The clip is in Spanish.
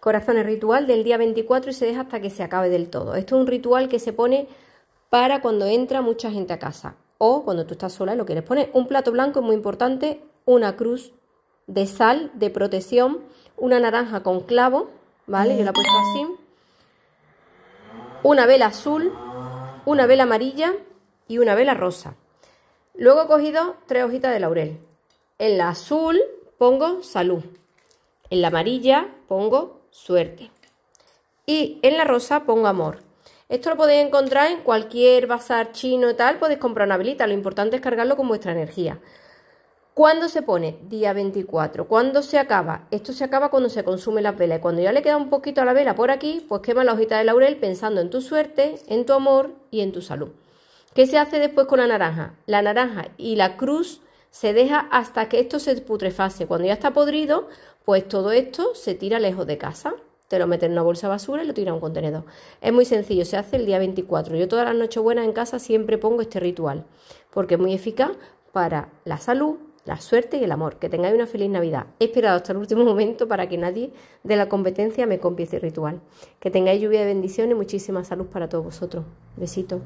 Corazones, ritual del día 24 y se deja hasta que se acabe del todo. Esto es un ritual que se pone para cuando entra mucha gente a casa o cuando tú estás sola y lo quieres poner. Un plato blanco es muy importante, una cruz de sal, de protección, una naranja con clavo, ¿vale? Yo la he puesto así. Una vela azul, una vela amarilla y una vela rosa. Luego he cogido tres hojitas de laurel. En la azul pongo salud. En la amarilla pongo suerte. Y en la rosa pongo amor. Esto lo podéis encontrar en cualquier bazar chino y tal, podéis comprar una velita, lo importante es cargarlo con vuestra energía. ¿Cuándo se pone? Día 24. ¿Cuándo se acaba? Esto se acaba cuando se consume la velas. Y cuando ya le queda un poquito a la vela por aquí, pues quema la hojita de laurel pensando en tu suerte, en tu amor y en tu salud. ¿Qué se hace después con la naranja? La naranja y la cruz se deja hasta que esto se putreface, Cuando ya está podrido, pues todo esto se tira lejos de casa. Te lo metes en una bolsa de basura y lo tiras a un contenedor. Es muy sencillo, se hace el día 24. Yo todas las noches buenas en casa siempre pongo este ritual, porque es muy eficaz para la salud, la suerte y el amor. Que tengáis una feliz Navidad. He esperado hasta el último momento para que nadie de la competencia me compie este ritual. Que tengáis lluvia de bendición y muchísima salud para todos vosotros. Besitos.